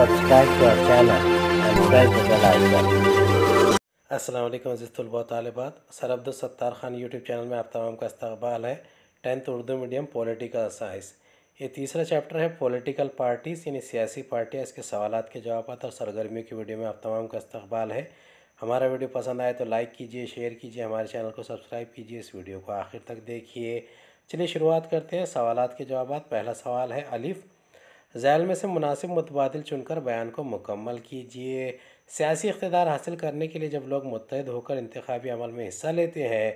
subscribe to our channel and press the bell icon. असलम ज़िस्तुलबा तालबात sir Abdul Sattar Khan YouTube channel में आप तमाम का इस्तबाल है tenth Urdu medium political science ये तीसरा चैप्टर है पॉलिटिकल पार्टीज़ यानी सियासी पार्टियाँ इसके सवाल के जवाब और सरगर्मियों की वीडियो में आप तमाम का इस्तबाल है हमारा वीडियो पसंद आए तो लाइक कीजिए शेयर कीजिए हमारे चैनल को सब्सक्राइब कीजिए इस वीडियो को आखिर तक देखिए चलिए शुरुआत करते हैं सवाल के जवाब पहला सवाल है अलिफ़ जैल में से मुनासिब मुतबादल चुनकर बयान को मुकम्मल कीजिए सियासी इकतदार हासिल करने के लिए जब लोग मुतहद होकर इंतबी अमल में हिस्सा लेते हैं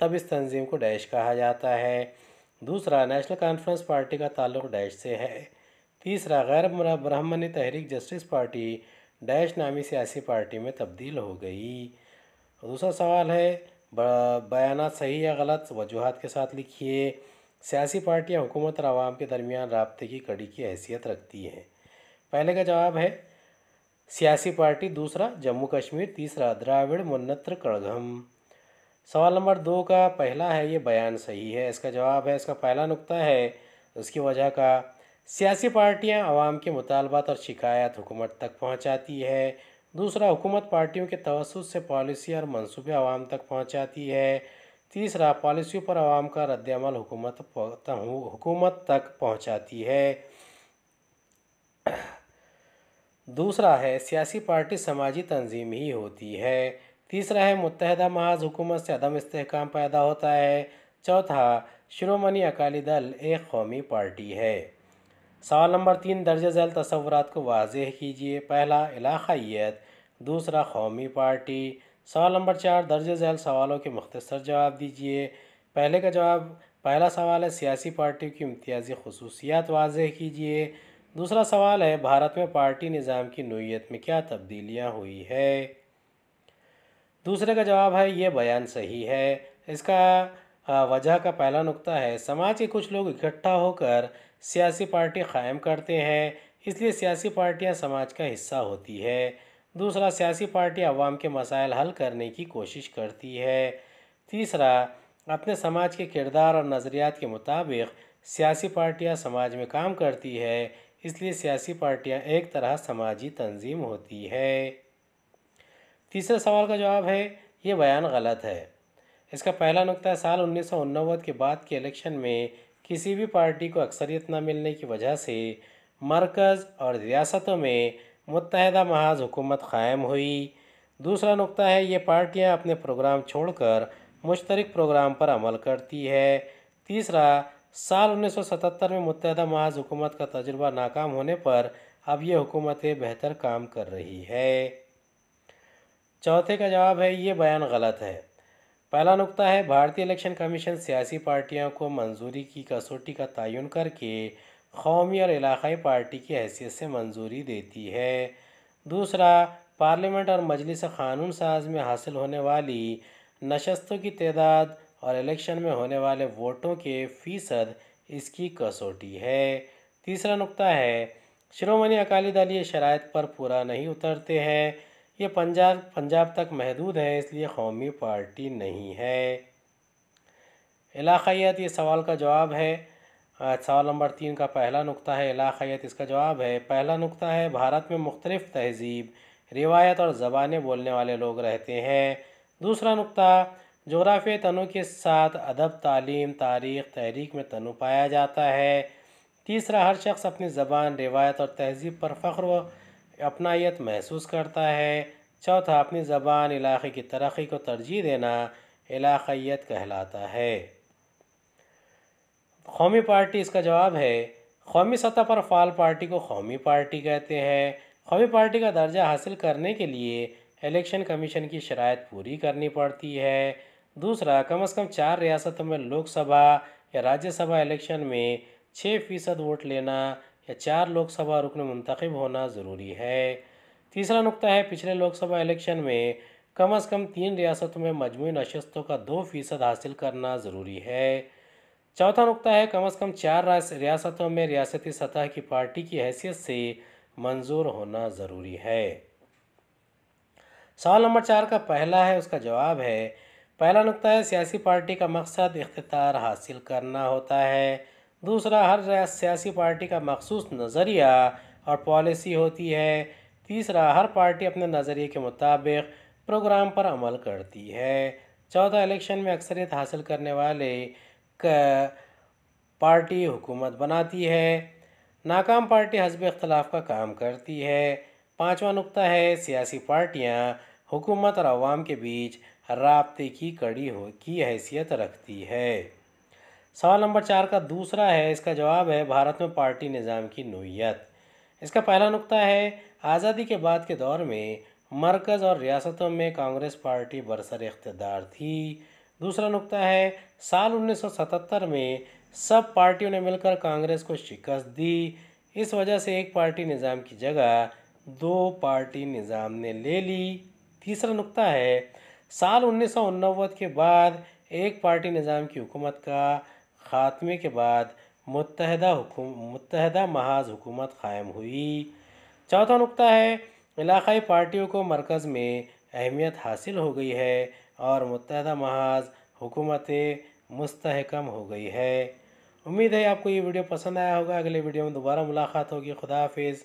तब इस तंजीम को डैश कहा जाता है दूसरा नेशनल कॉन्फ्रेंस पार्टी का ताल्लुक डैश से है तीसरा गैर ब्राह्मणी तहरीक जस्टिस पार्टी डैश नामी सियासी पार्टी में तब्दील हो गई दूसरा सवाल है बयान सही या गलत वजूहत के साथ लिखिए सियासी पार्टियाँ हुकूमत और आवाम के दरमियान रबते की कड़ी की हैसियत रखती हैं पहले का जवाब है सियासी पार्टी दूसरा जम्मू कश्मीर तीसरा द्राविड़ मुन्नत्र कड़गम सवाल नंबर दो का पहला है ये बयान सही है इसका जवाब है इसका पहला नुकता है उसकी वजह का सियासी पार्टियां आवाम के मुतालबात और शिकायत हुकूमत तक पहुंचाती है दूसरा हुकूमत पार्टियों के तवसत से पॉलिसी और मनसूबे आवाम तक पहुंचाती है तीसरा पॉलिसियों पर आवाम का रद्दमल हुकूमत हुकूमत तक पहुँचाती है दूसरा है सियासी पार्टी समाजी तंजीम ही होती है तीसरा है मुतहदा महाज हुकूमत से अदम इसकाम पैदा होता है चौथा शिरोमणि अकाली दल एक कौमी पार्टी है सवाल नंबर तीन दर्ज झैल तस्वरत को वाजह कीजिए पहला इलाकाइत दूसरा कौमी पार्टी सवाल नंबर चार दर्ज झैल सवालों के मख्तसर जवाब दीजिए पहले का जवाब पहला सवाल है सियासी पार्टियों की इम्तियाजी खसूसियात वाज कीजिए दूसरा सवाल है भारत में पार्टी निज़ाम की नोयत में क्या तब्दीलियाँ हुई है दूसरे का जवाब है ये बयान सही है इसका वजह का पहला नुकता है समाज के कुछ लोग इकट्ठा होकर सियासी पार्टी कायम करते हैं इसलिए सियासी पार्टियां समाज का हिस्सा होती है दूसरा सियासी पार्टी आवाम के मसाइल हल करने की कोशिश करती है तीसरा अपने समाज के किरदार और नज़रियात के मुताबिक सियासी पार्टियां समाज में काम करती है इसलिए सियासी पार्टियां एक तरह समाजी तंजीम होती है तीसरे सवाल का जवाब है ये बयान गलत है इसका पहला नुकता साल उन्नीस के बाद के इलेक्शन में किसी भी पार्टी को अक्सरियत न मिलने की वजह से मरकज़ और रियासतों में मुतहदा महाज हुकूमत क़ायम हुई दूसरा नुकता है ये पार्टियाँ अपने प्रोग्राम छोड़कर मुश्तरक प्रोग्राम पर अमल करती है तीसरा साल 1977 में मुतहदा महाज हुकूमत का तजुर्बा नाकाम होने पर अब ये हुकूमतें बेहतर काम कर रही है चौथे का जवाब है ये बयान गलत है पहला नुकता है भारतीय इलेक्शन कमीशन सियासी पार्टियों को मंजूरी की कसौटी का तयन करके कौमी और इलाकई पार्टी की हैसियत से मंजूरी देती है दूसरा पार्लियामेंट और मजलिस क़ानून साज में हासिल होने वाली नशस्तों की तदाद और इलेक्शन में होने वाले वोटों के फ़ीसद इसकी कसौटी है तीसरा नुकता है श्रोमणी अकाली दल ये शराय पर पूरा नहीं उतरते हैं ये पंजाब पंजाब तक महदूद है इसलिए कौमी पार्टी नहीं है इलाकियात ये सवाल का जवाब है सवाल नंबर तीन का पहला नुकता है इलाक़त इसका जवाब है पहला नुकता है भारत में मुख्तलिफ़ तहजीब रिवायत और ज़बानें बोलने वाले लोग रहते हैं दूसरा नुकता जोग्राफी तनु के साथ अदब तालीम तारीख तहरीक में तनु पाया जाता है तीसरा हर शख्स अपनी ज़बान रिवायत और तहजीब पर फ़ख्र व अपनाइत महसूस करता है चौथा अपनी ज़बान इलाके की तरक्की को तरजीह देना इलाकैत कहलाता है कौमी पार्टी इसका जवाब है कौमी सतह पर फाल पार्टी को कौमी पार्टी कहते हैं कौमी पार्टी का दर्जा हासिल करने के लिए इलेक्शन कमीशन की शरात पूरी करनी पड़ती है दूसरा कम अज़ कम चार रियासतों में लोकसभा या राज्यसभा इलेक्शन में छः फ़ीसद वोट लेना या चार लोकसभा रुकन मंतखब होना ज़रूरी है तीसरा नुकता है पिछले लोकसभा इलेक्शन में कम अज़ कम तीन रियासतों में मजमू नशस्तों का दो फ़ीसद हासिल करना ज़रूरी है चौथा नुकता है कम से कम चार रियासतों में रियासती सतह की पार्टी की हैसियत से मंजूर होना ज़रूरी है सवाल नंबर चार का पहला है उसका जवाब है पहला नुकता है सियासी पार्टी का मकसद इकतदार हासिल करना होता है दूसरा हर सियासी पार्टी का मखसूस नज़रिया और पॉलिसी होती है तीसरा हर पार्टी अपने नज़रिए के मुताबिक प्रोग्राम पर अमल करती है चौथा इलेक्शन में अक्सरियत हासिल करने वाले पार्टी हुकूमत बनाती है नाकाम पार्टी हज़ब इख्तलाफ का काम करती है पाँचवा नुकता है सियासी पार्टियाँ हुकूमत और आवाम के बीच रबते की कड़ी हो की हैसियत रखती है सवाल नंबर चार का दूसरा है इसका जवाब है भारत में पार्टी निज़ाम की नोयत इसका पहला नुकता है आज़ादी के बाद के दौर में मरकज़ और रियासतों में कांग्रेस पार्टी बरसर इकतदार थी दूसरा नुकता है साल 1977 में सब पार्टियों ने मिलकर कांग्रेस को शिकस्त दी इस वजह से एक पार्टी निज़ाम की जगह दो पार्टी निज़ाम ने ले ली तीसरा नुकता है साल उन्नीस के बाद एक पार्टी निज़ाम की हुकूमत का ख़ात्मे के बाद मुतहदा मुतहदा महाज हुकूमत कायम हुई चौथा नुकता है इलाकई पार्टियों को मरकज़ में अहमियत हासिल हो गई है और मुतहदा महाज हुकूमत मुस्तकम हो गई है उम्मीद है आपको ये वीडियो पसंद आया होगा अगले वीडियो में दोबारा मुलाकात होगी खुदा हाफिज़